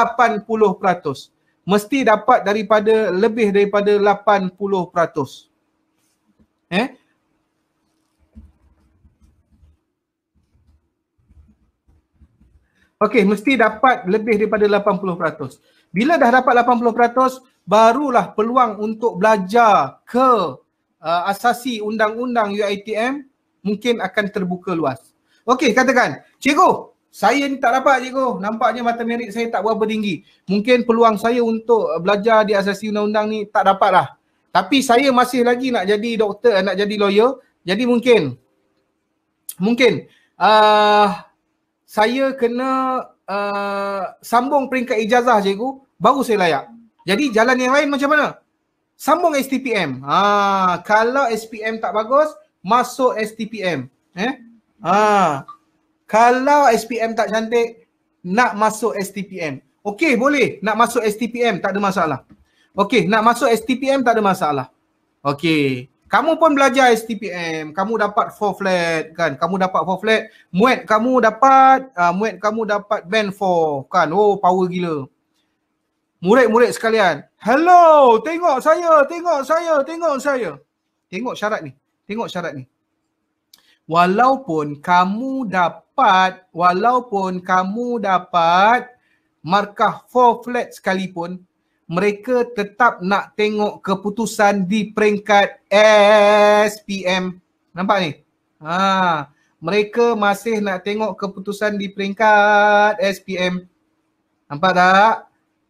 80%. Mesti dapat daripada lebih daripada 80%. Eh? Okey, mesti dapat lebih daripada 80%. Bila dah dapat 80%, barulah peluang untuk belajar ke uh, asasi undang-undang UITM mungkin akan terbuka luas. Okey, katakan, cikgu, saya ni tak dapat cikgu. Nampaknya mata merit saya tak berapa tinggi. Mungkin peluang saya untuk belajar di asasi undang-undang ni tak dapat lah. Tapi saya masih lagi nak jadi doktor, nak jadi lawyer. Jadi mungkin, mungkin uh, saya kena uh, sambung peringkat ijazah cikgu, baru saya layak. Jadi jalan yang lain macam mana? Sambung STPM. Ha, ah, kalau SPM tak bagus, masuk STPM. Eh? Ha. Kalau SPM tak cantik, nak masuk STPM. Okey, boleh. Nak masuk STPM, tak ada masalah. Okey, nak masuk STPM, tak ada masalah. Okey. Kamu pun belajar STPM. Kamu dapat 4 flat, kan? Kamu dapat 4 flat. Muet kamu dapat, uh, ah, muet kamu dapat band 4, kan? Oh, power gila. Murid-murid sekalian. Hello, tengok saya, tengok saya, tengok saya. Tengok syarat ni. Tengok syarat ni walaupun kamu dapat walaupun kamu dapat markah 4 flat sekalipun mereka tetap nak tengok keputusan di peringkat SPM nampak ni ha mereka masih nak tengok keputusan di peringkat SPM nampak tak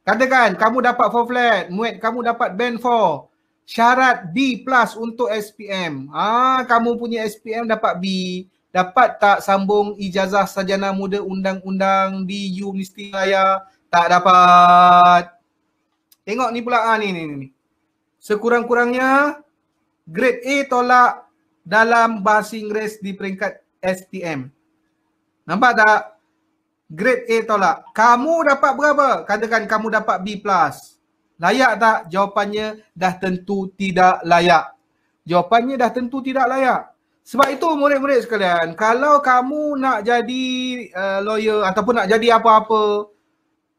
katakan kamu dapat 4 flat muet kamu dapat band four syarat B plus untuk SPM. Ah, ha, kamu punya SPM dapat B. Dapat tak sambung ijazah sarjana muda undang-undang di Universiti Raya? Tak dapat. Tengok ni pula ah, ni, ni, ni. Sekurang-kurangnya grade A tolak dalam bahasa Inggeris di peringkat STM. Nampak tak? Grade A tolak. Kamu dapat berapa? Katakan kamu dapat B Layak tak? Jawapannya dah tentu tidak layak. Jawapannya dah tentu tidak layak. Sebab itu murid-murid sekalian, kalau kamu nak jadi uh, lawyer ataupun nak jadi apa-apa,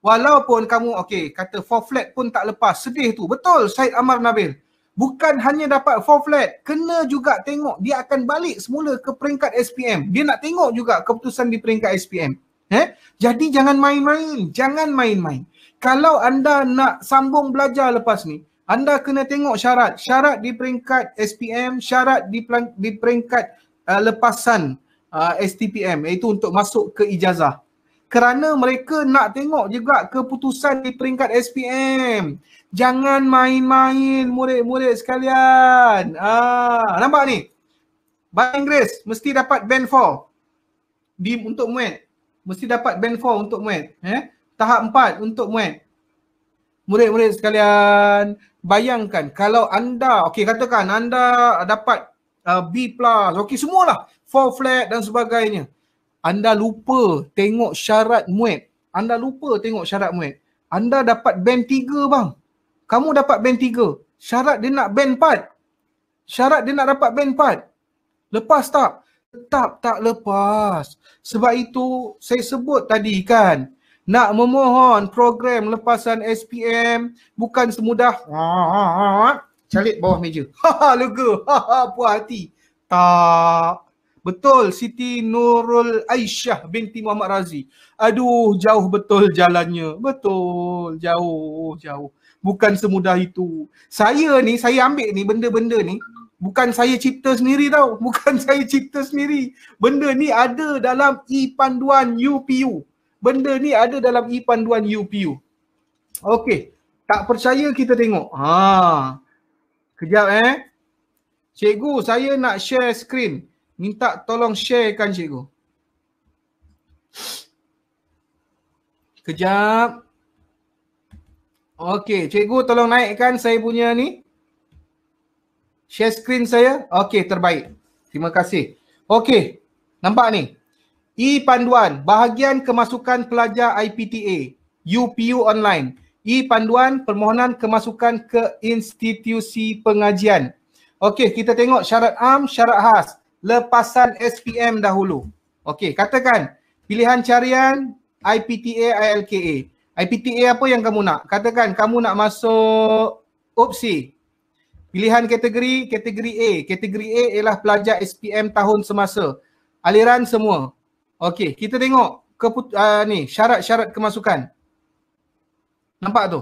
walaupun kamu, okey, kata four flat pun tak lepas, sedih tu. Betul, Syed Amar Nabil. Bukan hanya dapat four flat, kena juga tengok dia akan balik semula ke peringkat SPM. Dia nak tengok juga keputusan di peringkat SPM. Eh? Jadi jangan main-main. Jangan main-main. Kalau anda nak sambung belajar lepas ni, anda kena tengok syarat. Syarat di peringkat SPM, syarat di, di peringkat uh, lepasan uh, STPM iaitu untuk masuk ke ijazah. Kerana mereka nak tengok juga keputusan di peringkat SPM. Jangan main-main murid-murid sekalian. Ah, nampak ni? Bahasa Inggeris mesti dapat band 4 di untuk muat mesti dapat band 4 untuk muet eh tahap 4 untuk muet murid-murid sekalian bayangkan kalau anda okey katakan anda dapat uh, B plus okey semualah 4 flat dan sebagainya anda lupa tengok syarat muet anda lupa tengok syarat muet anda dapat band 3 bang kamu dapat band 3 syarat dia nak band 4 syarat dia nak dapat band 4 lepas tak tetap tak lepas. Sebab itu saya sebut tadi kan, nak memohon program lepasan SPM bukan semudah ha, ha, ha, calit bawah meja. Ha lega. ha puas hati. Tak. Betul Siti Nurul Aisyah binti Muhammad Razi. Aduh jauh betul jalannya. Betul jauh jauh. Bukan semudah itu. Saya ni saya ambil ni benda-benda ni bukan saya cipta sendiri tau bukan saya cipta sendiri benda ni ada dalam e panduan UPU benda ni ada dalam e panduan UPU okey tak percaya kita tengok ha kejap eh cikgu saya nak share screen minta tolong sharekan cikgu kejap okey cikgu tolong naikkan saya punya ni Share screen saya. Okey, terbaik. Terima kasih. Okey, nampak ni? E-Panduan, bahagian kemasukan pelajar IPTA, UPU Online. E-Panduan, permohonan kemasukan ke institusi pengajian. Okey, kita tengok syarat am, syarat khas. Lepasan SPM dahulu. Okey, katakan pilihan carian IPTA, ILKA. IPTA apa yang kamu nak? Katakan kamu nak masuk opsi. Pilihan kategori, kategori A. Kategori A ialah pelajar SPM tahun semasa. Aliran semua. Okey, kita tengok keput- uh, ni syarat-syarat kemasukan. Nampak tu?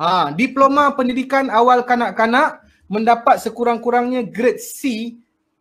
Ha, diploma pendidikan awal kanak-kanak mendapat sekurang-kurangnya grade C,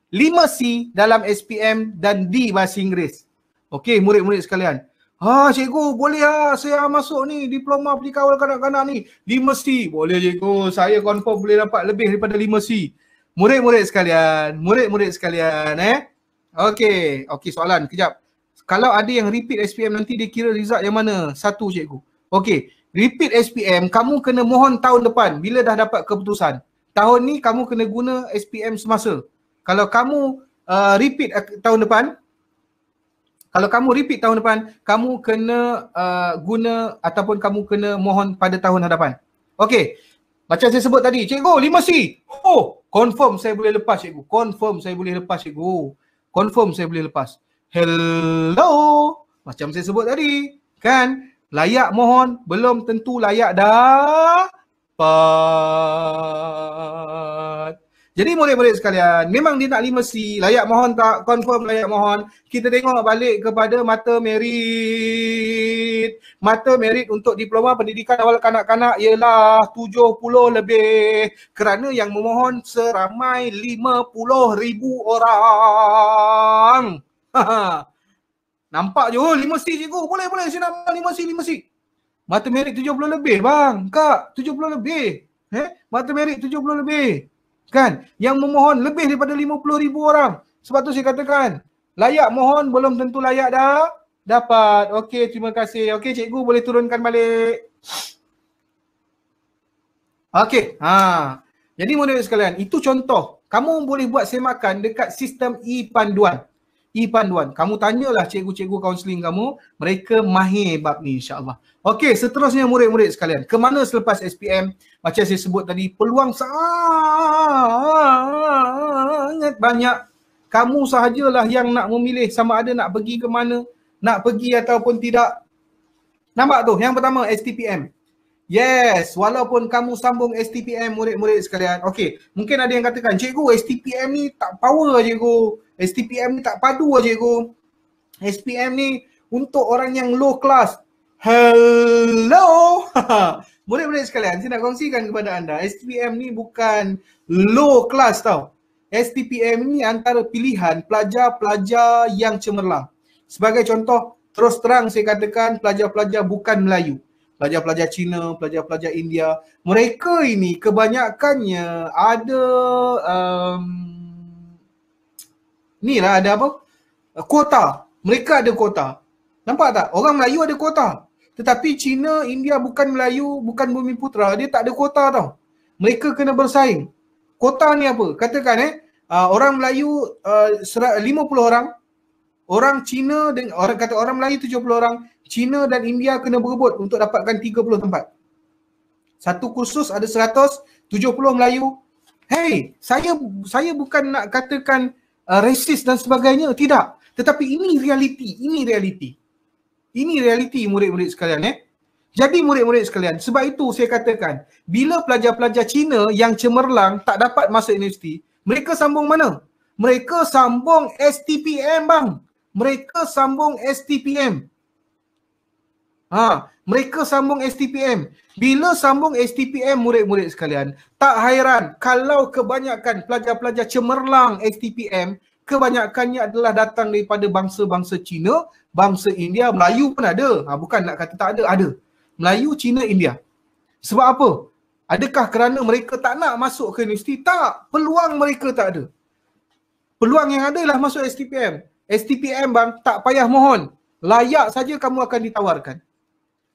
5C dalam SPM dan D bahasa Inggeris. Okey, murid-murid sekalian. Ha cikgu boleh lah saya masuk ni diploma kawal kanak-kanak ni 5C. Boleh cikgu saya confirm boleh dapat lebih daripada 5C. Murid-murid sekalian, murid-murid sekalian eh. Okey, okey soalan kejap. Kalau ada yang repeat SPM nanti dia kira result yang mana? Satu cikgu. Okey, repeat SPM kamu kena mohon tahun depan bila dah dapat keputusan. Tahun ni kamu kena guna SPM semasa. Kalau kamu uh, repeat uh, tahun depan, kalau kamu repeat tahun depan, kamu kena uh, guna ataupun kamu kena mohon pada tahun hadapan. Okey. Macam saya sebut tadi, cikgu 5C. Oh, confirm saya boleh lepas cikgu. Confirm saya boleh lepas cikgu. Confirm saya boleh lepas. Hello. Macam saya sebut tadi, kan? Layak mohon, belum tentu layak dah. Pak. Jadi murid-murid sekalian, memang dia nak 5C, layak mohon tak? Confirm layak mohon. Kita tengok balik kepada mata merit. Mata merit untuk diploma pendidikan awal kanak-kanak ialah 70 lebih kerana yang memohon seramai 50 ribu orang. Nampak je, oh 5C cikgu. Boleh, boleh. Saya nak 5C, 5C. Mata merit 70 lebih bang. Kak, 70 lebih. Eh? Mata merit 70 lebih kan yang memohon lebih daripada 50000 orang sebab tu saya katakan layak mohon belum tentu layak dah dapat okey terima kasih okey cikgu boleh turunkan balik okey ha jadi murid sekalian itu contoh kamu boleh buat semakan dekat sistem e panduan e-panduan. Kamu tanyalah cikgu-cikgu kaunseling kamu, mereka mahir bab ni insya-Allah. Okey, seterusnya murid-murid sekalian, ke mana selepas SPM? Macam saya sebut tadi, peluang sangat banyak. Kamu sahajalah yang nak memilih sama ada nak pergi ke mana, nak pergi ataupun tidak. Nampak tu, yang pertama STPM. Yes, walaupun kamu sambung STPM murid-murid sekalian. Okey, mungkin ada yang katakan, cikgu STPM ni tak power cikgu. STPM ni tak padu cikgu. SPM ni untuk orang yang low class. Hello! murid-murid sekalian, saya nak kongsikan kepada anda. STPM ni bukan low class tau. STPM ni antara pilihan pelajar-pelajar yang cemerlang. Sebagai contoh, terus terang saya katakan pelajar-pelajar bukan Melayu pelajar-pelajar Cina, pelajar-pelajar India, mereka ini kebanyakannya ada um, ni lah ada apa? Kuota. Mereka ada kuota. Nampak tak? Orang Melayu ada kuota. Tetapi Cina, India bukan Melayu, bukan bumi putra. Dia tak ada kuota tau. Mereka kena bersaing. Kuota ni apa? Katakan eh, uh, orang Melayu uh, 50 orang, orang Cina dengan orang kata orang Melayu 70 orang, China dan India kena berebut untuk dapatkan 30 tempat. Satu kursus ada 170 Melayu. Hey, saya saya bukan nak katakan uh, rasis dan sebagainya, tidak. Tetapi ini realiti, ini realiti. Ini realiti murid-murid sekalian eh. Jadi murid-murid sekalian, sebab itu saya katakan, bila pelajar-pelajar Cina yang cemerlang tak dapat masuk universiti, mereka sambung mana? Mereka sambung STPM bang. Mereka sambung STPM. Ha, mereka sambung STPM. Bila sambung STPM murid-murid sekalian, tak hairan kalau kebanyakan pelajar-pelajar cemerlang STPM, kebanyakannya adalah datang daripada bangsa-bangsa Cina, bangsa India, Melayu pun ada. Ha, bukan nak kata tak ada, ada. Melayu, Cina, India. Sebab apa? Adakah kerana mereka tak nak masuk ke universiti? Tak. Peluang mereka tak ada. Peluang yang ada ialah masuk STPM. STPM bang, tak payah mohon. Layak saja kamu akan ditawarkan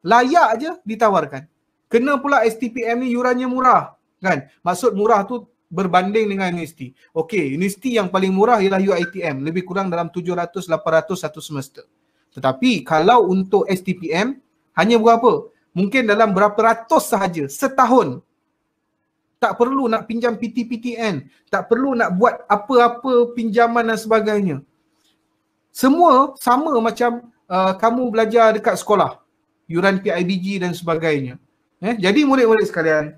layak je ditawarkan. Kena pula STPM ni yurannya murah kan. Maksud murah tu berbanding dengan universiti. Okey, universiti yang paling murah ialah UITM. Lebih kurang dalam 700-800 satu semester. Tetapi kalau untuk STPM, hanya berapa? Mungkin dalam berapa ratus sahaja setahun. Tak perlu nak pinjam PTPTN. Tak perlu nak buat apa-apa pinjaman dan sebagainya. Semua sama macam uh, kamu belajar dekat sekolah yuran PIBG dan sebagainya. Eh, jadi murid-murid sekalian,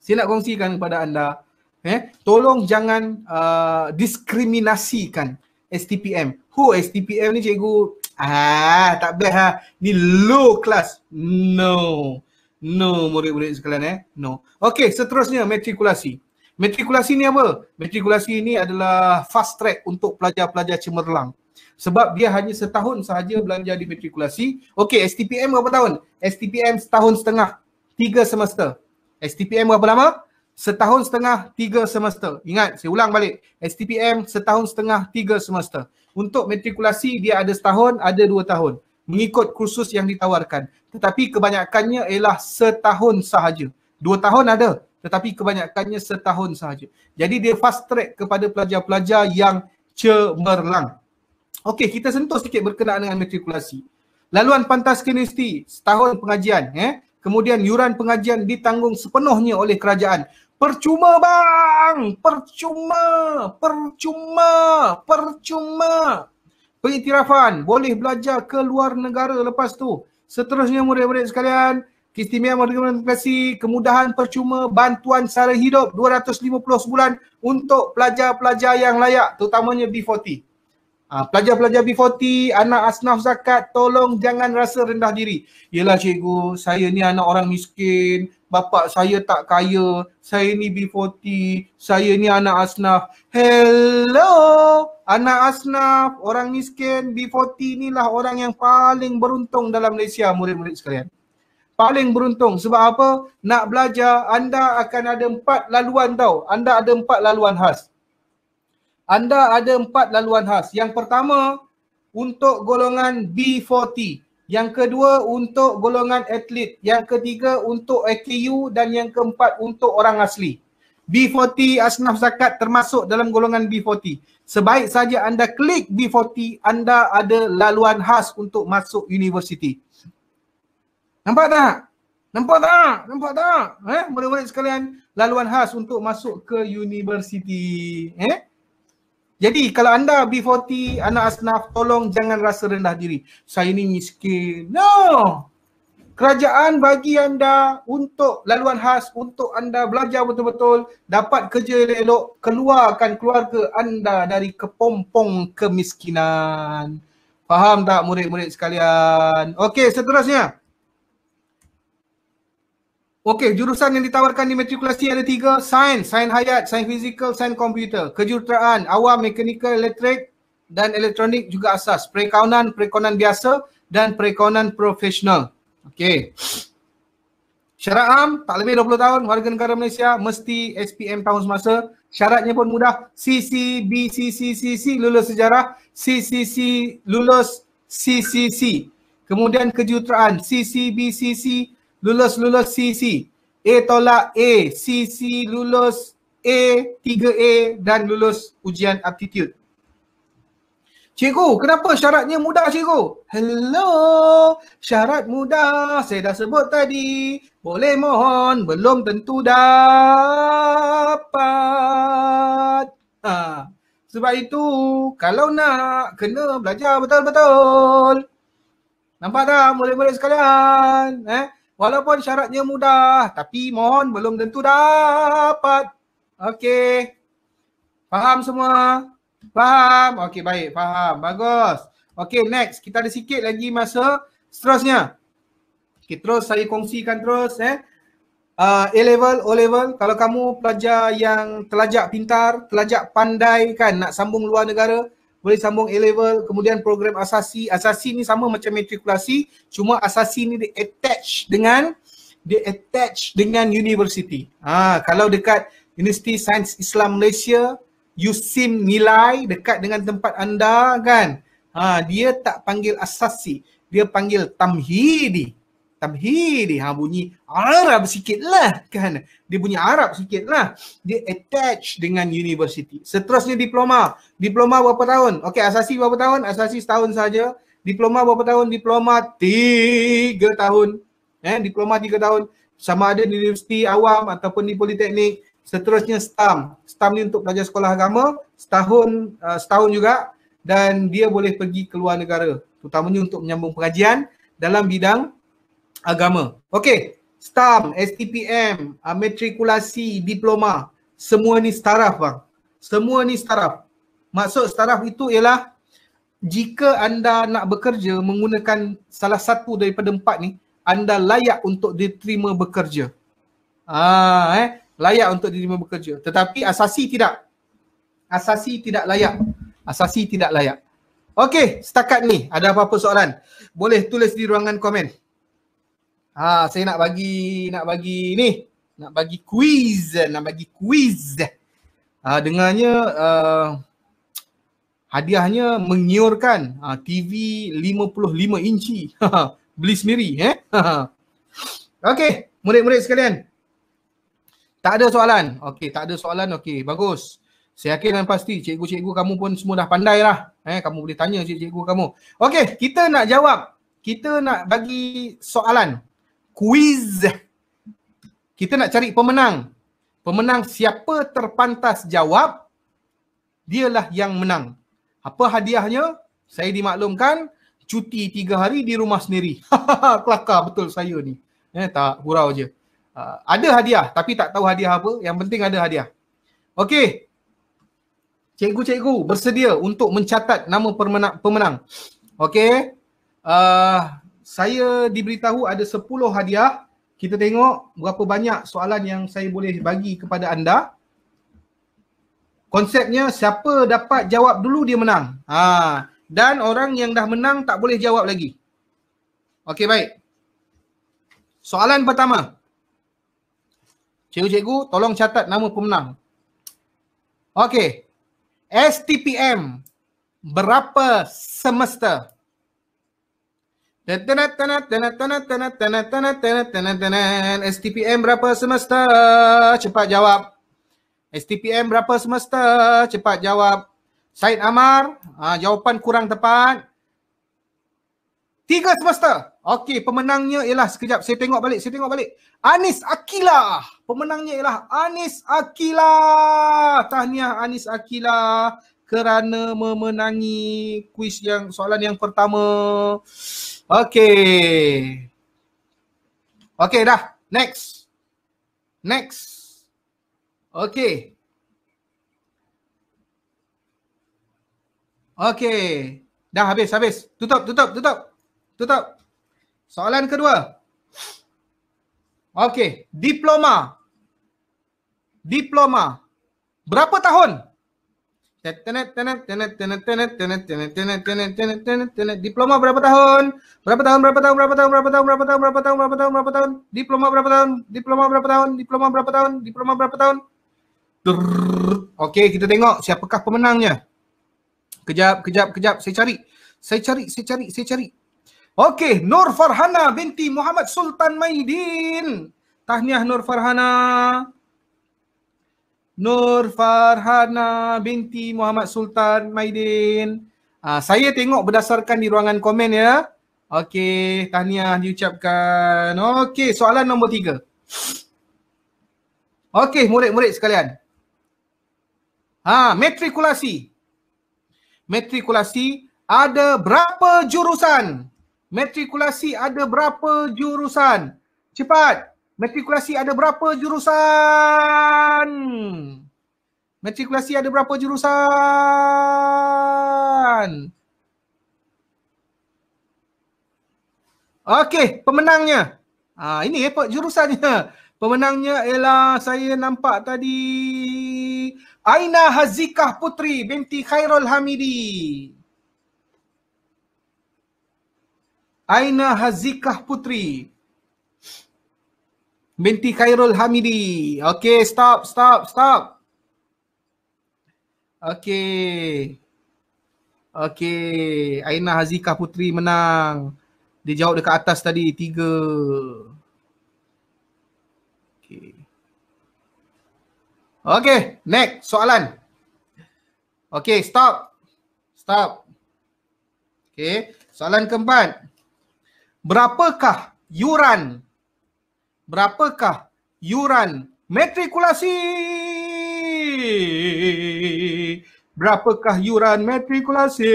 saya nak kongsikan kepada anda, eh, tolong jangan uh, diskriminasikan STPM. Who STPM ni cikgu? Ah, tak best ha. Ni low class. No. No, murid-murid sekalian eh. No. Okay seterusnya matrikulasi. Matrikulasi ni apa? Matrikulasi ni adalah fast track untuk pelajar-pelajar cemerlang sebab dia hanya setahun sahaja belanja di matrikulasi. Okey, STPM berapa tahun? STPM setahun setengah, tiga semester. STPM berapa lama? Setahun setengah, tiga semester. Ingat, saya ulang balik. STPM setahun setengah, tiga semester. Untuk matrikulasi dia ada setahun, ada dua tahun. Mengikut kursus yang ditawarkan. Tetapi kebanyakannya ialah setahun sahaja. Dua tahun ada tetapi kebanyakannya setahun sahaja. Jadi dia fast track kepada pelajar-pelajar yang cemerlang. Okey, kita sentuh sikit berkenaan dengan matrikulasi. Laluan pantas kinesti setahun pengajian. Eh? Kemudian yuran pengajian ditanggung sepenuhnya oleh kerajaan. Percuma bang! Percuma! Percuma! Percuma! Pengiktirafan, boleh belajar ke luar negara lepas tu. Seterusnya murid-murid sekalian, keistimewaan Merdeka Menteri kemudahan percuma bantuan sara hidup 250 sebulan untuk pelajar-pelajar yang layak, terutamanya B40. Ah, pelajar-pelajar B40, anak asnaf zakat, tolong jangan rasa rendah diri. Yelah cikgu, saya ni anak orang miskin, bapa saya tak kaya, saya ni B40, saya ni anak asnaf. Hello, anak asnaf, orang miskin, B40 inilah orang yang paling beruntung dalam Malaysia, murid-murid sekalian. Paling beruntung sebab apa? Nak belajar, anda akan ada empat laluan tau. Anda ada empat laluan khas anda ada empat laluan khas. Yang pertama untuk golongan B40. Yang kedua untuk golongan atlet. Yang ketiga untuk AKU dan yang keempat untuk orang asli. B40 Asnaf Zakat termasuk dalam golongan B40. Sebaik saja anda klik B40, anda ada laluan khas untuk masuk universiti. Nampak tak? Nampak tak? Nampak tak? Eh, murid-murid sekalian, laluan khas untuk masuk ke universiti. Eh? Jadi kalau anda B40, anak asnaf, tolong jangan rasa rendah diri. Saya ni miskin. No! Kerajaan bagi anda untuk laluan khas, untuk anda belajar betul-betul, dapat kerja elok-elok, keluarkan keluarga anda dari kepompong kemiskinan. Faham tak murid-murid sekalian? Okey, seterusnya. Okey, jurusan yang ditawarkan di matrikulasi ada tiga. Sains, sains hayat, sains fizikal, sains komputer. Kejuruteraan, awam, mekanikal, elektrik dan elektronik juga asas. Perekaunan, perekaunan biasa dan perekaunan profesional. Okey. Syarat am, tak lebih 20 tahun, warga negara Malaysia mesti SPM tahun semasa. Syaratnya pun mudah. CCBCCCC lulus sejarah. CCC lulus CCC. Kemudian kejuruteraan, CCBCC CC, lulus lulus CC. A tolak A, CC lulus A, 3A dan lulus ujian aptitude. Cikgu, kenapa syaratnya mudah cikgu? Hello, syarat mudah saya dah sebut tadi. Boleh mohon, belum tentu dapat. Ha. Sebab itu, kalau nak, kena belajar betul-betul. Nampak tak, murid-murid sekalian? Eh? Walaupun syaratnya mudah tapi mohon belum tentu dapat. Okey. Faham semua? Faham? Okey baik, faham. Bagus. Okey next, kita ada sikit lagi masa seterusnya. Okey terus saya kongsikan terus eh. Uh, A level, O level, kalau kamu pelajar yang telajak pintar, telajak pandai kan nak sambung luar negara, boleh sambung A-level, kemudian program asasi. Asasi ni sama macam matrikulasi, cuma asasi ni dia attach dengan dia attach dengan universiti. Ha, kalau dekat Universiti Sains Islam Malaysia, USIM nilai dekat dengan tempat anda kan, ha, dia tak panggil asasi, dia panggil tamhidi tamhid dia ha, bunyi Arab sikit lah kan dia bunyi Arab sikit lah dia attach dengan university seterusnya diploma diploma berapa tahun okey asasi berapa tahun asasi setahun saja diploma berapa tahun diploma tiga tahun eh diploma tiga tahun sama ada di universiti awam ataupun di politeknik seterusnya STAM STAM ni untuk belajar sekolah agama setahun uh, setahun juga dan dia boleh pergi ke luar negara terutamanya untuk menyambung pengajian dalam bidang agama. Okey, STAM, STPM, uh, ah, matrikulasi, diploma, semua ni setaraf bang. Semua ni setaraf. Maksud setaraf itu ialah jika anda nak bekerja menggunakan salah satu daripada empat ni, anda layak untuk diterima bekerja. Ah, eh, layak untuk diterima bekerja. Tetapi asasi tidak. Asasi tidak layak. Asasi tidak layak. Okey, setakat ni ada apa-apa soalan? Boleh tulis di ruangan komen. Ha, saya nak bagi nak bagi ni, nak bagi quiz, nak bagi quiz. Ha, dengarnya uh, hadiahnya menyiurkan ha, TV 55 inci. Beli sendiri eh. Okey, murid-murid sekalian. Tak ada soalan. Okey, tak ada soalan. Okey, bagus. Saya yakin dan pasti cikgu-cikgu kamu pun semua dah pandai lah. Eh, kamu boleh tanya cikgu-cikgu kamu. Okey, kita nak jawab. Kita nak bagi soalan quiz. Kita nak cari pemenang. Pemenang siapa terpantas jawab, dialah yang menang. Apa hadiahnya? Saya dimaklumkan cuti tiga hari di rumah sendiri. Kelakar betul saya ni. Eh, tak, hurau je. Uh, ada hadiah tapi tak tahu hadiah apa. Yang penting ada hadiah. Okey. Cikgu-cikgu bersedia untuk mencatat nama pemenang. Okey. Uh, saya diberitahu ada 10 hadiah. Kita tengok berapa banyak soalan yang saya boleh bagi kepada anda. Konsepnya siapa dapat jawab dulu dia menang. Ha. Dan orang yang dah menang tak boleh jawab lagi. Okey baik. Soalan pertama. Cikgu-cikgu tolong catat nama pemenang. Okey. STPM berapa semester? STPM berapa semesta? Cepat jawab. STPM berapa semesta? Cepat jawab. Said Amar, uh, jawapan kurang tepat. Tiga semesta. Okey, pemenangnya ialah sekejap saya tengok balik, saya tengok balik. Anis Akila. Pemenangnya ialah Anis Akila. Tahniah Anis Akila kerana memenangi kuis yang soalan yang pertama. Okay. Okay dah. Next. Next. Okay. Okay. Dah habis, habis. Tutup, tutup, tutup. Tutup. Soalan kedua. Okay. Diploma. Diploma. Berapa tahun? Diploma berapa tahun? Berapa tahun? Berapa tahun? Berapa tahun? Berapa tahun? Berapa tahun? Berapa tahun? Berapa tahun? Berapa tahun? Diploma berapa tahun? Diploma berapa tahun? Diploma berapa tahun? Diploma berapa tahun? Okey, kita tengok siapakah pemenangnya. Kejap, kejap, kejap. Saya cari. Saya cari, saya cari, saya cari. Okey, Nur Farhana binti Muhammad Sultan Maidin. Tahniah Nur Farhana. Farhana. Nur Farhana binti Muhammad Sultan Maidin. Uh, saya tengok berdasarkan di ruangan komen ya. Okey, tahniah diucapkan. Okey, soalan nombor tiga. Okey, murid-murid sekalian. Ha, matrikulasi. Matrikulasi ada berapa jurusan? Matrikulasi ada berapa jurusan? Cepat. Matrikulasi ada berapa jurusan? Matrikulasi ada berapa jurusan? Okey, pemenangnya. Ha, ini eh, jurusannya. Pemenangnya ialah saya nampak tadi Aina Hazikah Putri binti Khairul Hamidi. Aina Hazikah Putri binti Khairul Hamidi. Okey, stop, stop, stop. Okay, okay, Aina Hazika Putri menang. Dia jawab dekat atas tadi tiga. Okay, Okey, next soalan. Okay, stop. Stop. Okay, soalan keempat. Berapakah yuran? Berapakah yuran matrikulasi? Berapakah yuran matrikulasi?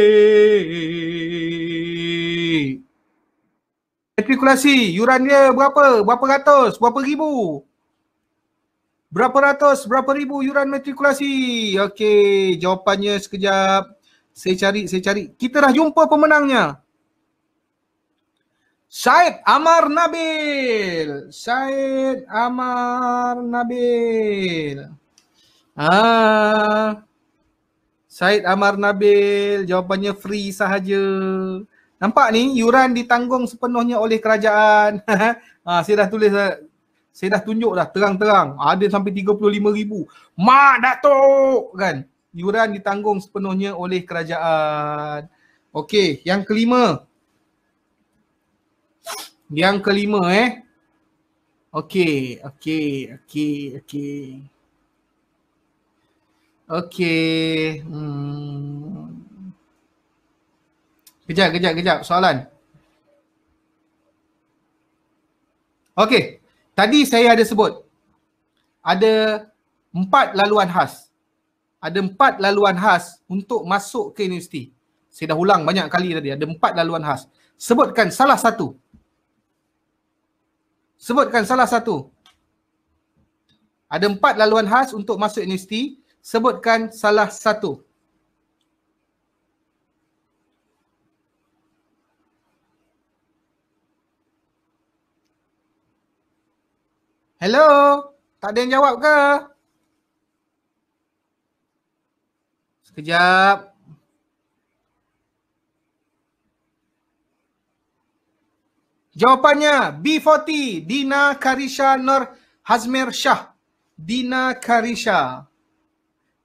Matrikulasi, yuran dia berapa? Berapa ratus? Berapa ribu? Berapa ratus? Berapa ribu yuran matrikulasi? Okey, jawapannya sekejap. Saya cari, saya cari. Kita dah jumpa pemenangnya. Syed Amar Nabil. Syed Amar Nabil. Ah. Syed Amar Nabil, jawapannya free sahaja. Nampak ni, yuran ditanggung sepenuhnya oleh kerajaan. ha, saya dah tulis, eh, saya dah tunjuk dah terang-terang. Ada ah, sampai 35 ribu. Mak Datuk kan. Yuran ditanggung sepenuhnya oleh kerajaan. Okey, yang kelima. Yang kelima eh. Okey, okey, okey, okey. Okey, Hmm. Kejap, kejap, kejap. Soalan. Okey, Tadi saya ada sebut. Ada empat laluan khas. Ada empat laluan khas untuk masuk ke universiti. Saya dah ulang banyak kali tadi. Ada empat laluan khas. Sebutkan salah satu. Sebutkan salah satu. Ada empat laluan khas untuk masuk universiti sebutkan salah satu. Hello, tak ada yang jawab ke? Sekejap. Jawapannya B40 Dina Karisha Nur Hazmir Shah. Dina Karisha.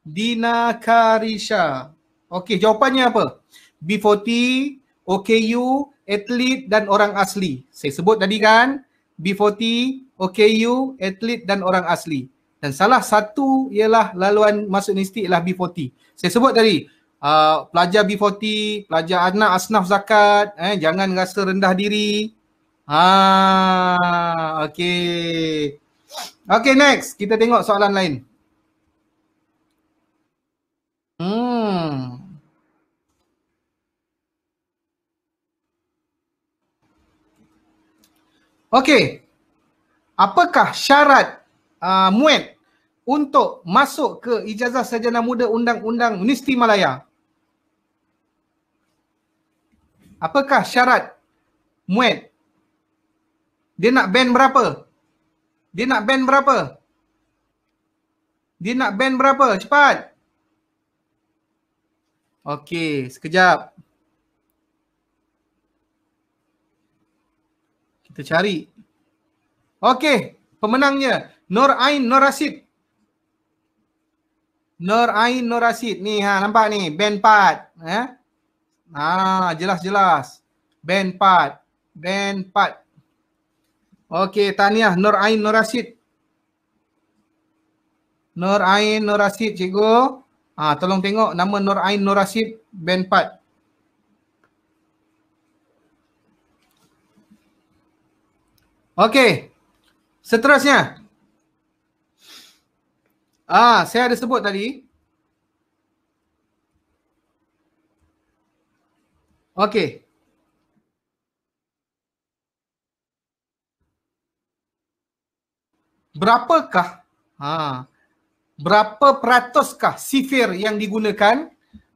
Dinakarisha. Okey, jawapannya apa? B40, OKU, atlet dan orang asli. Saya sebut tadi kan? B40, OKU, atlet dan orang asli. Dan salah satu ialah laluan masuk universiti ialah B40. Saya sebut tadi, uh, pelajar B40, pelajar anak asnaf zakat, eh, jangan rasa rendah diri. Ah, okey. Okey, next. Kita tengok soalan lain. Okey. Apakah syarat uh, muet untuk masuk ke ijazah sarjana muda undang-undang Universiti Malaya? Apakah syarat muet? Dia nak band berapa? Dia nak band berapa? Dia nak band berapa? Cepat. Okey, sekejap. Sekejap. Kita cari. Okey, pemenangnya Nur Ain Nur Rashid. Nur Ain Nur Rashid. Ni ha nampak ni, band part, eh? Ha? ha, jelas-jelas. Band part, band part. Okey, tahniah Nur Ain Nur Rashid. Nur Ain Nur Rashid, cikgu. Ha, tolong tengok nama Nur Ain Nur Rashid band part. Okey. Seterusnya. Ah, saya ada sebut tadi. Okey. Berapakah? Ha. Berapa peratuskah sifir yang digunakan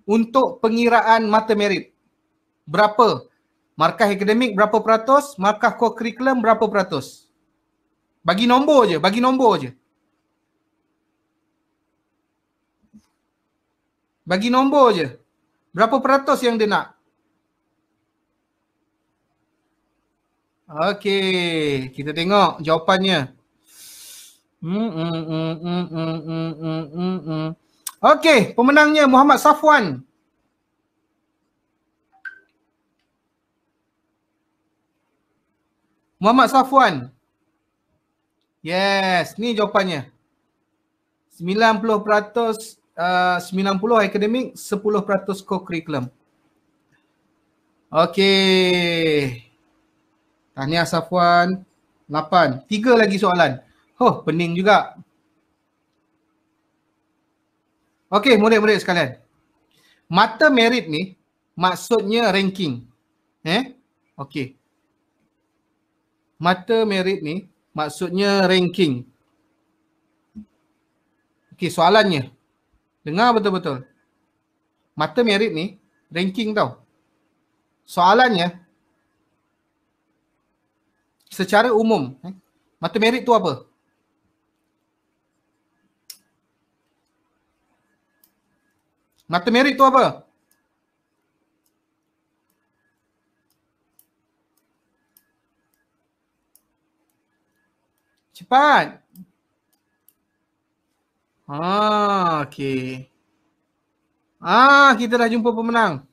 untuk pengiraan mata merit? Berapa? Markah akademik berapa peratus? Markah core curriculum berapa peratus? Bagi nombor je, bagi nombor je. Bagi nombor je. Berapa peratus yang dia nak? Okey, kita tengok jawapannya. Hmm hmm hmm hmm hmm hmm hmm. hmm, hmm. Okey, pemenangnya Muhammad Safwan. Muhammad Safwan. Yes, ni jawapannya. 90% uh, 90 akademik, 10% co-curriculum. Okay, Tahniah Safwan. 8. Tiga lagi soalan. Oh, pening juga. Okay, murid-murid sekalian. Mata merit ni maksudnya ranking. Eh? okay mata merit ni maksudnya ranking. Okey, soalannya. Dengar betul-betul. Mata merit ni ranking tau. Soalannya secara umum, eh, mata merit tu apa? Mata merit tu apa? Cepat. Ah, ha, okey. Ah, ha, kita dah jumpa pemenang.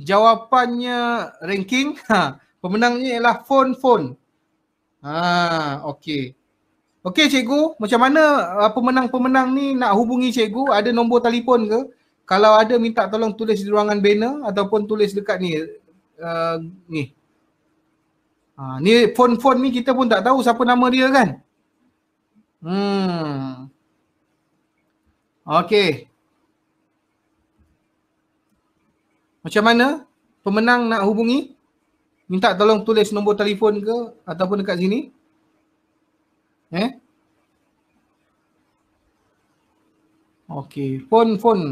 Jawapannya ranking. Ha, pemenangnya ialah phone-phone. Ah, ha, okey. Okey cikgu, macam mana uh, pemenang-pemenang ni nak hubungi cikgu? Ada nombor telefon ke? Kalau ada minta tolong tulis di ruangan banner ataupun tulis dekat ni. Uh, ni, Ha, ni phone-phone ni kita pun tak tahu siapa nama dia kan. Hmm. Okey. Macam mana pemenang nak hubungi? Minta tolong tulis nombor telefon ke ataupun dekat sini. Eh? Okey, phone phone.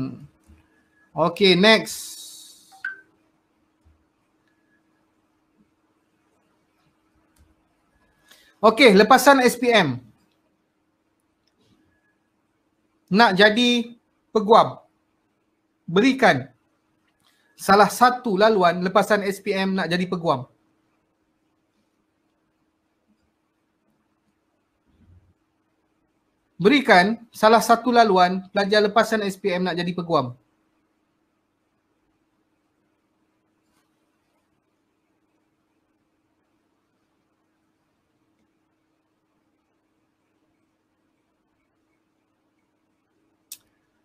Okey, next. Okey, lepasan SPM. Nak jadi peguam. Berikan salah satu laluan lepasan SPM nak jadi peguam. Berikan salah satu laluan pelajar lepasan SPM nak jadi peguam.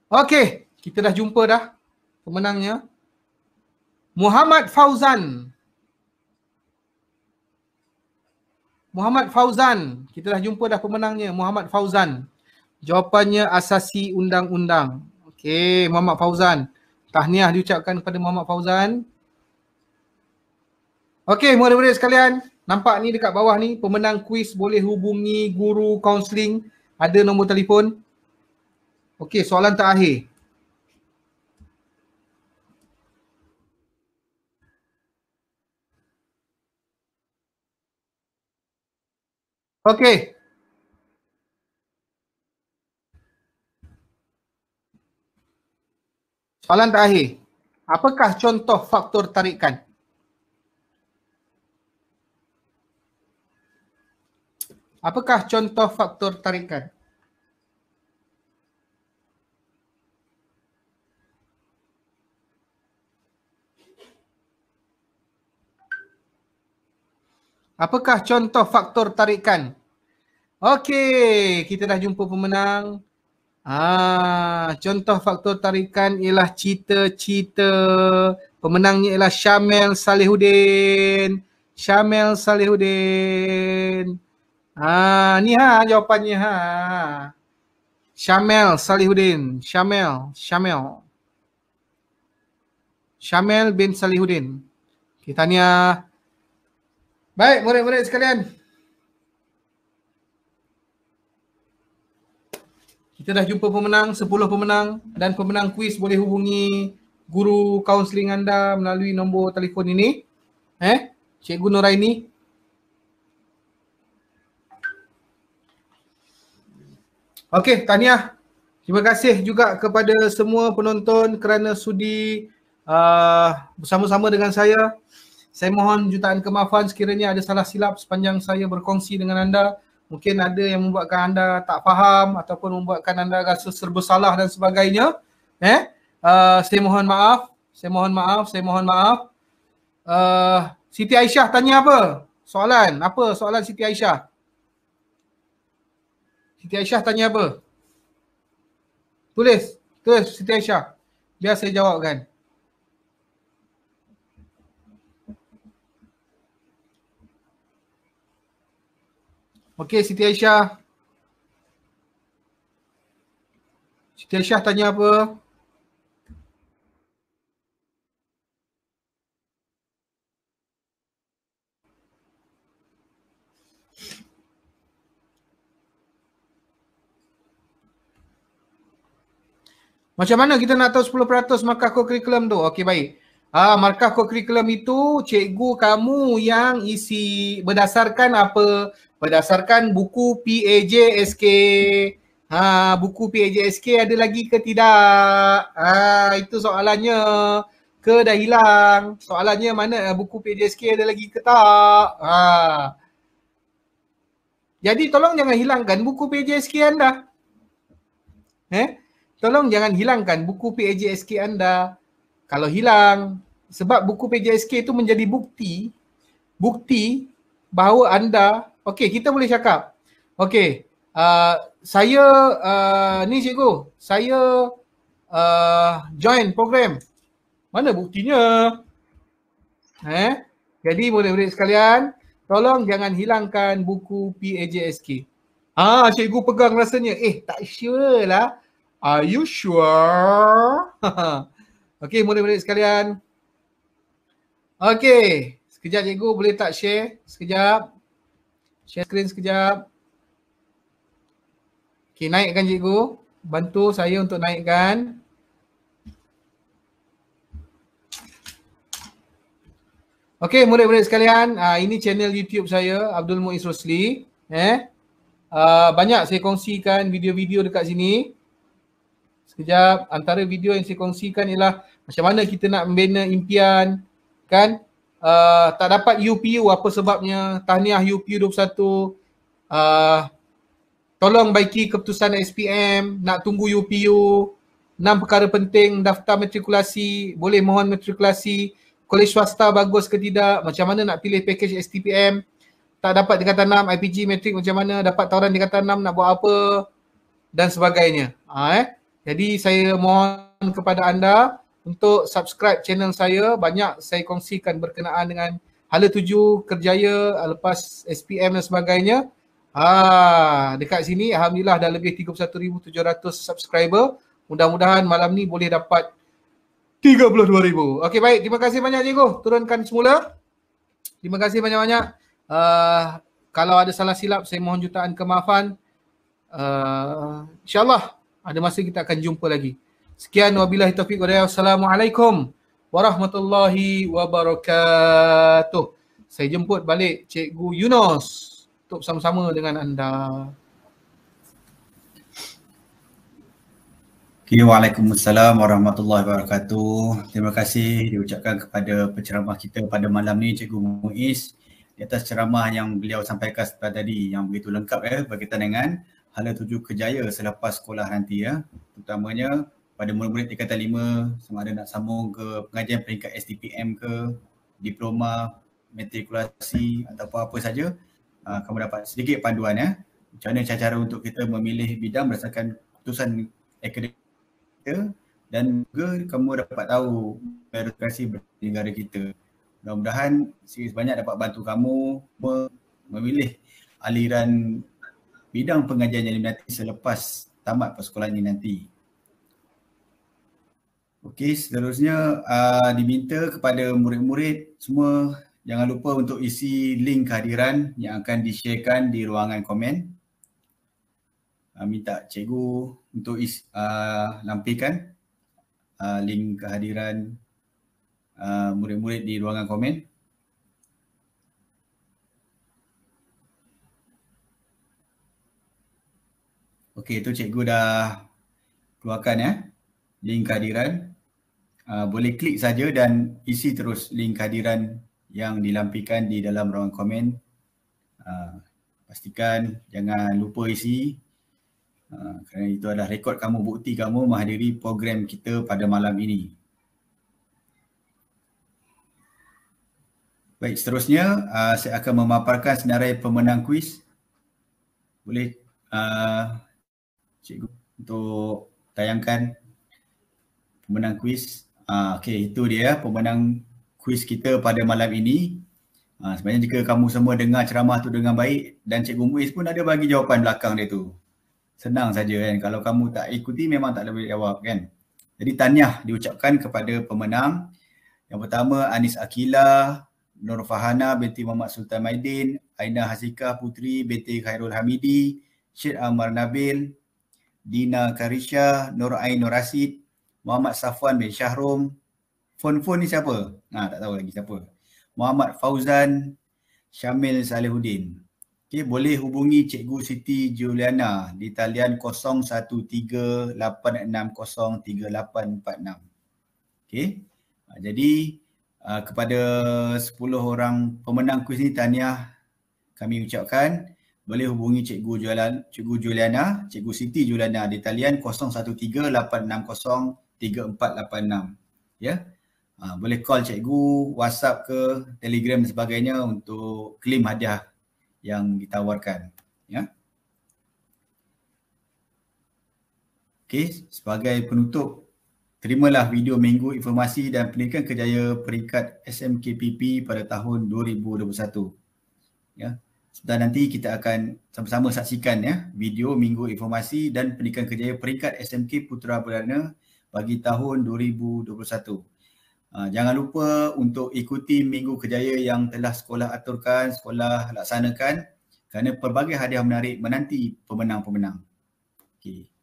Okey, kita dah jumpa dah pemenangnya. Muhammad Fauzan. Muhammad Fauzan, kita dah jumpa dah pemenangnya Muhammad Fauzan. Jawapannya asasi undang-undang. Okey, Muhammad Fauzan. Tahniah diucapkan kepada Muhammad Fauzan. Okey, murid-murid sekalian, nampak ni dekat bawah ni pemenang kuis boleh hubungi guru kaunseling ada nombor telefon Okey, soalan terakhir. Okey. Soalan terakhir. Apakah contoh faktor tarikan? Apakah contoh faktor tarikan? Apakah contoh faktor tarikan? Okey, kita dah jumpa pemenang. Ah, contoh faktor tarikan ialah cita-cita. Pemenangnya ialah Syamel Salihuddin. Syamel Salihuddin. Ah, ni ha jawapannya ha. Syamel Salihuddin. Syamel, Syamel. Syamel bin Salihuddin. Kita okay, tanya. Baik, murid-murid sekalian. Kita dah jumpa pemenang, 10 pemenang dan pemenang kuis boleh hubungi guru kaunseling anda melalui nombor telefon ini. Eh, Cikgu Nuraini. Okey, tahniah. Terima kasih juga kepada semua penonton kerana sudi uh, bersama-sama dengan saya saya mohon jutaan kemaafan sekiranya ada salah silap sepanjang saya berkongsi dengan anda. Mungkin ada yang membuatkan anda tak faham ataupun membuatkan anda rasa serba salah dan sebagainya. Eh, uh, saya mohon maaf. Saya mohon maaf. Saya mohon maaf. Uh, Siti Aisyah tanya apa? Soalan. Apa soalan Siti Aisyah? Siti Aisyah tanya apa? Tulis. Tulis Siti Aisyah. Biar saya jawabkan. kan. Okey, Siti Aisyah. Siti Aisyah tanya apa? Macam mana kita nak tahu 10% markah kurikulum tu? Okey, baik. Ah, markah kurikulum itu cikgu kamu yang isi berdasarkan apa? Berdasarkan buku Pajsk, Ha, buku Pajsk ada lagi ke tidak? Ha, itu soalannya. Ke dah hilang? Soalannya mana eh, buku Pajsk ada lagi ke tak? Ha. Jadi tolong jangan hilangkan buku Pajsk anda. Eh? Tolong jangan hilangkan buku Pajsk anda kalau hilang sebab buku PJSK itu menjadi bukti bukti bahawa anda okey kita boleh cakap okey uh, saya uh, ni cikgu saya uh, join program mana buktinya eh jadi murid-murid sekalian tolong jangan hilangkan buku PJSK Ah, ha, cikgu pegang rasanya. Eh, tak sure lah. Are you sure? Okey, murid-murid sekalian. Okey, sekejap cikgu boleh tak share? Sekejap. Share screen sekejap. Okey, naikkan cikgu. Bantu saya untuk naikkan. Okey, murid-murid sekalian. Uh, ini channel YouTube saya, Abdul Muiz Rosli. Eh? Uh, banyak saya kongsikan video-video dekat sini sekejap antara video yang saya kongsikan ialah macam mana kita nak membina impian kan uh, tak dapat UPU apa sebabnya tahniah UPU 21 uh, tolong baiki keputusan SPM nak tunggu UPU enam perkara penting daftar matrikulasi boleh mohon matrikulasi kolej swasta bagus ke tidak macam mana nak pilih pakej STPM tak dapat dekatan 6 IPG matrik macam mana dapat tawaran dekatan 6 nak buat apa dan sebagainya ha, eh? Jadi saya mohon kepada anda untuk subscribe channel saya. Banyak saya kongsikan berkenaan dengan hala tuju kerjaya lepas SPM dan sebagainya. Ha, dekat sini Alhamdulillah dah lebih 31,700 subscriber. Mudah-mudahan malam ni boleh dapat 32,000. Okey baik. Terima kasih banyak cikgu. Turunkan semula. Terima kasih banyak-banyak. Uh, kalau ada salah silap saya mohon jutaan kemaafan. Uh, InsyaAllah. Ada masa kita akan jumpa lagi. Sekian wabillahi taufiq wa Assalamualaikum warahmatullahi wabarakatuh. Saya jemput balik Cikgu Yunus untuk sama-sama dengan anda. Okay, Waalaikumsalam warahmatullahi wabarakatuh. Terima kasih diucapkan kepada penceramah kita pada malam ni Cikgu Muiz di atas ceramah yang beliau sampaikan tadi yang begitu lengkap ya eh, berkaitan dengan hala tuju kejaya selepas sekolah nanti ya. Terutamanya pada murid-murid tingkatan lima sama ada nak sambung ke pengajian peringkat STPM ke diploma matrikulasi atau apa apa saja ha, kamu dapat sedikit panduan ya. Macam mana cara-cara untuk kita memilih bidang berdasarkan keputusan akademik kita dan juga kamu dapat tahu meritokrasi negara kita. Mudah-mudahan sebanyak dapat bantu kamu memilih aliran bidang pengajian yang diminati selepas tamat persekolahan ini nanti. Okey, seterusnya uh, diminta kepada murid-murid semua jangan lupa untuk isi link kehadiran yang akan di-sharekan di ruangan komen. Uh, minta cikgu untuk isi, uh, ah, lampirkan uh, link kehadiran uh, murid-murid di ruangan komen. Okey, tu cikgu dah keluarkan ya link kehadiran. Uh, boleh klik saja dan isi terus link kehadiran yang dilampirkan di dalam ruangan komen. Uh, pastikan jangan lupa isi uh, kerana itu adalah rekod kamu bukti kamu menghadiri program kita pada malam ini. Baik, seterusnya uh, saya akan memaparkan senarai pemenang kuis. Boleh uh, cikgu untuk tayangkan pemenang kuis. Uh, ah, okay, itu dia pemenang kuis kita pada malam ini. Uh, sebenarnya jika kamu semua dengar ceramah tu dengan baik dan cikgu Muiz pun ada bagi jawapan belakang dia tu. Senang saja kan. Kalau kamu tak ikuti memang tak boleh jawab kan. Jadi tahniah diucapkan kepada pemenang. Yang pertama Anis Akila, Nur Fahana binti Muhammad Sultan Maidin, Aina Hasikah Putri binti Khairul Hamidi, Syed Amar Nabil, Dina Karisha, Nur Ain Nur Rashid, Muhammad Safwan bin Syahrum. Fon-fon ni siapa? Ha, tak tahu lagi siapa. Muhammad Fauzan, Syamil Salihuddin. Okay, boleh hubungi Cikgu Siti Juliana di talian 0138603846. Okay. Ha, jadi uh, kepada 10 orang pemenang kuis ni tahniah kami ucapkan boleh hubungi Cikgu Jualan, Cikgu Juliana, Cikgu Siti Juliana di talian 0138603486. Ya. Yeah. Ha, boleh call cikgu, WhatsApp ke, Telegram dan sebagainya untuk klaim hadiah yang ditawarkan. Ya. Okey, sebagai penutup, terimalah video Minggu Informasi dan Pendidikan Kejaya Peringkat SMKPP pada tahun 2021. Ya, Sebentar nanti kita akan sama-sama saksikan ya video Minggu Informasi dan Pendidikan Kerjaya Peringkat SMK Putra Perdana bagi tahun 2021. Ah, jangan lupa untuk ikuti Minggu Kerjaya yang telah sekolah aturkan, sekolah laksanakan kerana pelbagai hadiah menarik menanti pemenang-pemenang. Okay.